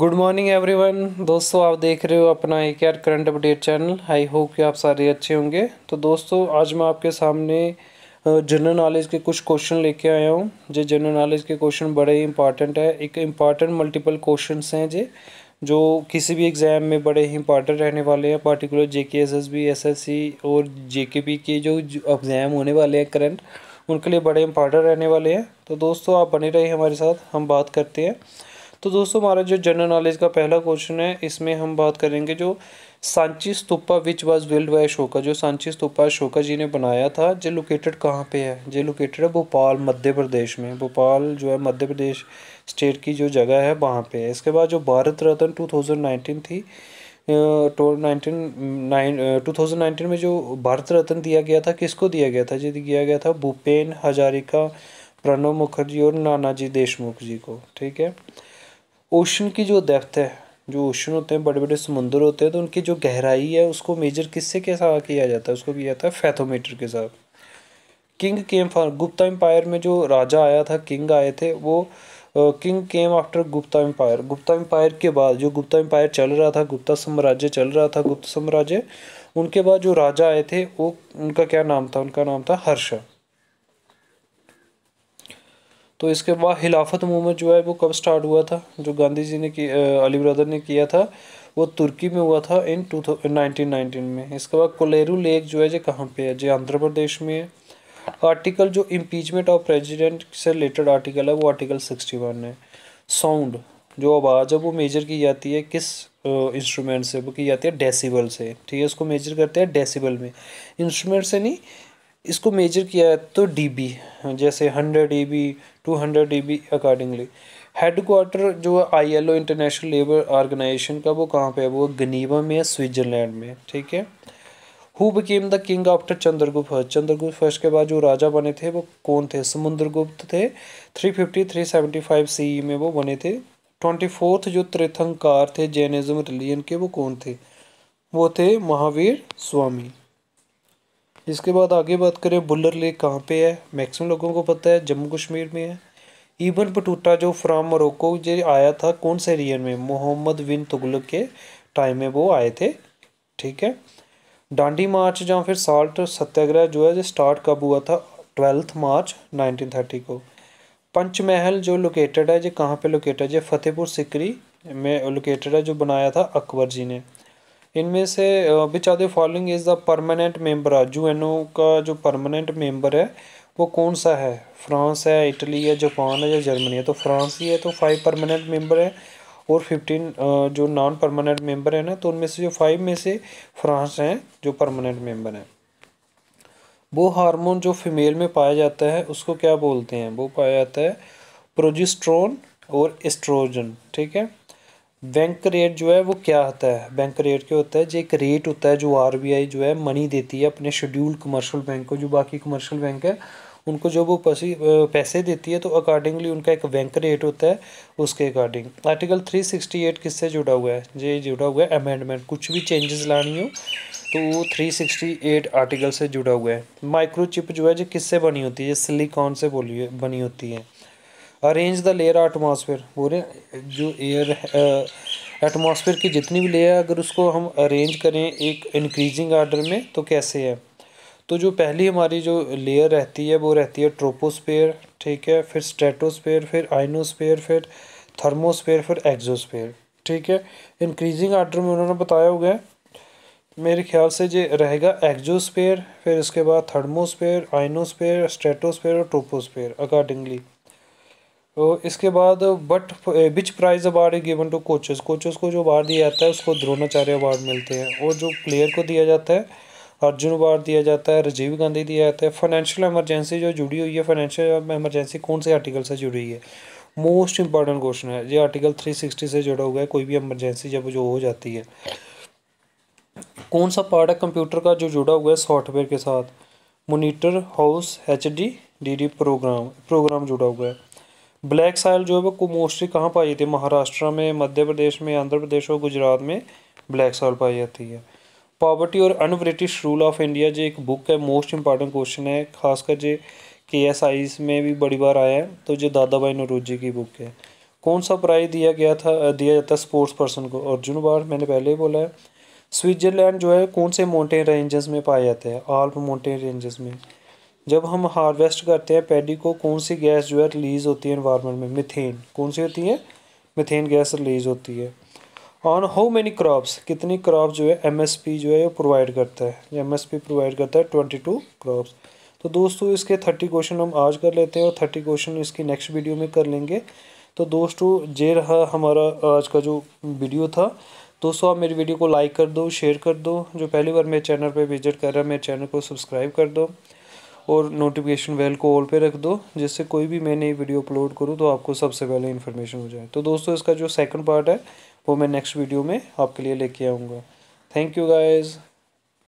good morning everyone दोस्तों आप देख रहे हो अपना एक यार current update channel I hope कि आप सारे अच्छे होंगे तो दोस्तों आज मैं आपके सामने जनरल नॉलेज के कुछ क्वेश्चन लेके आया हूँ जो जनरल नॉलेज के क्वेश्चन बड़े ही इंपॉर्टेंट है एक इम्पॉर्टेंट मल्टीपल क्वेश्चन हैं जे जो किसी भी एग्ज़ाम में बड़े ही इंपॉर्टेंट रहने वाले हैं particular J K S S B S S C और जे के के जो एग्ज़ाम होने वाले हैं करंट उनके लिए बड़े इंपॉर्टेंट रहने वाले हैं तो दोस्तों आप बने रहिए हमारे साथ हम बात करते हैं तो दोस्तों हमारा जो जनरल नॉलेज का पहला क्वेश्चन है इसमें हम बात करेंगे जो Sanchi Stupa which was build by Ashoka जो सांची स्तूपा अशोका जी ने बनाया था जो लोकेटेड कहाँ पे है जो लोकेटेड है भोपाल मध्य प्रदेश में भोपाल जो है मध्य प्रदेश स्टेट की जो जगह है वहाँ पे है इसके बाद जो Bharat Ratna two thousand nineteen थी तो नाइनटीन में जो भारत रत्न दिया गया था किसको दिया गया था जी दिया गया था भूपेन हजारिका प्रणब मुखर्जी और नानाजी देशमुख जी को ठीक है ओशन की जो डेप्थ है जो ओशन होते हैं बड़े बड़े समुंदर होते हैं तो उनकी जो गहराई है उसको मेजर किससे कैसा किया जाता है उसको किया जाता है फैथोमीटर के साथ king came for Gupta empire में जो राजा आया था किंग आए थे वो king came after Gupta empire Gupta empire के बाद जो गुप्ता एम्पायर चल रहा था गुप्ता साम्राज्य चल रहा था गुप्त साम्राज्य उनके बाद जो राजा आए थे वो उनका क्या नाम था उनका नाम था हर्षा तो इसके बाद हिलाफत मूवमेंट जो है वो कब स्टार्ट हुआ था जो गांधी जी ने किया अली ब्रदर ने किया था वो तुर्की में हुआ था इन टू नाइनटीन नाइनटीन में इसके बाद कोलेरू लेक जो है जो कहाँ पर है जो आंध्र प्रदेश में है आर्टिकल जो इम्पीचमेंट ऑफ प्रेजिडेंट से रिलेटेड आर्टिकल है वो आर्टिकल सिक्सटी वन है साउंड जो आवाज़ है वो मेजर की जाती है किस इंस्ट्रूमेंट से वो की जाती है डेसिबल से ठीक है उसको मेजर करते हैं डेसिबल में इंस्ट्रूमेंट से नहीं इसको मेजर किया है तो डीबी जैसे hundred dB hundred dB accordingly quarter जो है आईएलओ इंटरनेशनल लेबर ऑर्गेनाइजेशन का वो कहाँ पे है वो गनीवा में है स्विट्जरलैंड में ठीक है who became the king after Chandragupta first Chandragupta first के बाद जो राजा बने थे वो कौन थे समुद्रगुप्त थे three fifty three seventy five C E में वो बने थे ट्वेंटी फोर्थ जो तीर्थंकार थे जैनिज़्म रिलीजन के वो कौन थे वो थे महावीर स्वामी इसके बाद आगे बात करें बुल्लर लेक कहाँ पे है मैक्सिमम लोगों को पता है जम्मू कश्मीर में है इबन पटूटा जो फ्राम मोरक्को जो आया था कौन से रीजन में मोहम्मद बिन तुगलक के टाइम में वो आए थे ठीक है डांडी मार्च या फिर साल्ट सत्याग्रह जो है जो स्टार्ट कब हुआ था ट्वेल्थ मार्च नाइनटीन थर्टी को पंचमहल जो लोकेटेड है जो कहाँ पे लोकेटेड है फतेहपुर सिकरी में लोकेटेड है जो बनाया था अकबर जी ने इनमें से which are the following is the permanent member are you का जो परमानेंट मेंबर है वो कौन सा है फ्रांस है इटली है जापान है या जर्मनी है तो फ्रांस ही है तो फाइव परमानेंट मेंबर है और फिफ्टीन जो नॉन परमानेंट मेंबर है ना तो उनमें से जो फाइव में से फ्रांस हैं जो परमानेंट मेंबर हैं वो हार्मोन जो फीमेल में पाया जाता है उसको क्या बोलते हैं वो पाया जाता है प्रोजिस्ट्रोन और एस्ट्रोजन ठीक है बैंक रेट जो है वो क्या होता है बैंक रेट क्या होता है जो एक रेट होता है जो आरबीआई जो है मनी देती है अपने शेड्यूल्ड कमर्शियल बैंक को जो बाकी कमर्शियल बैंक है उनको जब वो पैसे देती है तो अकॉर्डिंगली उनका एक बैंक रेट होता है उसके अकॉर्डिंग आर्टिकल 368 किससे जुड़ा हुआ है ये जुड़ा हुआ है अमेंडमेंट कुछ भी चेंजेस लानी हो तो वो थ्री आर्टिकल से जुड़ा हुआ है माइक्रोचिप जो है जो किससे बनी होती है सिलिकॉन से बोली बनी होती है अरेंज द लेयर एटमॉस्फेयर पूरे जो एयर एटमॉस्फेयर uh, की जितनी भी लेयर अगर उसको हम अरेंज करें एक इंक्रीजिंग आर्डर में तो कैसे है तो जो पहली हमारी जो लेयर रहती है वो रहती है ट्रोपोस्पेयर ठीक है फिर स्ट्रेटोस्पेयर फिर आइनोस्फेयर फिर थर्मोस्पेयर फिर एक्जोस्पेयर ठीक है इंक्रीजिंग आर्डर में उन्होंने बताया हो गया मेरे ख्याल से ये रहेगा एक्जोस्पेयर फिर उसके बाद थर्मोस्पेयर आइनोस्पेयर स्ट्रेटोस्पेयर और ट्रोपोस्फेयर अकॉर्डिंगली तो इसके बाद but which prize award given to coaches coaches को जो अवार्ड दिया जाता है उसको द्रोणाचार्य अवार्ड मिलते हैं और जो प्लेयर को दिया जाता है अर्जुन अवार्ड दिया जाता है राजीव गांधी दिया जाता है फाइनेंशियल एमरजेंसी जो जुड़ी हुई है फाइनेंशियल एमरजेंसी कौन से आर्टिकल से जुड़ी हुई है मोस्ट इंपॉर्टेंट क्वेश्चन है ये आर्टिकल थ्री सिक्सटी से जुड़ा हुआ है कोई भी एमरजेंसी जब जो हो जाती है कौन सा पार्ट है कंप्यूटर का जो जुड़ा हुआ है सॉफ्टवेयर के साथ monitor house H D D D program program जुड़ा हुआ है ब्लैक साइल जो है वो मोस्टली कहाँ पाई जाती है महाराष्ट्र में मध्य प्रदेश में आंध्र प्रदेश और गुजरात में ब्लैक साइल पाई जाती है पॉवर्टी और un British rule of India जो एक बुक है मोस्ट इंपॉर्टेंट क्वेश्चन है खासकर जो के एस आई में भी बड़ी बार आया है तो जो दादा भाई नौरोज जी की बुक है कौन सा प्राइज दिया गया था दिया जाता है स्पोर्ट्स पर्सन को अर्जुन बार मैंने पहले ही बोला है स्विट्जरलैंड जो है कौन से माउंटेन रेंजेस में पाए जाते हैं आल्प माउंटेन रेंजेस में जब हम हार्वेस्ट करते हैं पैडी को कौन सी गैस जो है रिलीज़ होती है इन्वायरमेंट में मिथेन कौन सी होती है मिथेन गैस रिलीज़ होती है ऑन हाउ मेनी क्रॉप्स कितनी क्रॉप जो है एमएसपी जो है प्रोवाइड करता है एमएसपी प्रोवाइड करता है ट्वेंटी टू क्रॉप्स तो दोस्तों इसके थर्टी क्वेश्चन हम आज कर लेते हैं और थर्टी क्वेश्चन इसकी नेक्स्ट वीडियो में कर लेंगे तो दोस्तों ये रहा हमारा आज का जो वीडियो था दोस्तों आप मेरी वीडियो को लाइक कर दो शेयर कर दो जो पहली बार मेरे चैनल पर विजिट कर रहा है मेरे चैनल को सब्सक्राइब कर दो और नोटिफिकेशन बेल को ऑल पे रख दो जिससे कोई भी मैं नई वीडियो अपलोड करूँ तो आपको सबसे पहले इन्फॉर्मेशन हो जाए तो दोस्तों इसका जो सेकंड पार्ट है वो मैं नेक्स्ट वीडियो में आपके लिए लेके आऊँगा थैंक यू गाइज़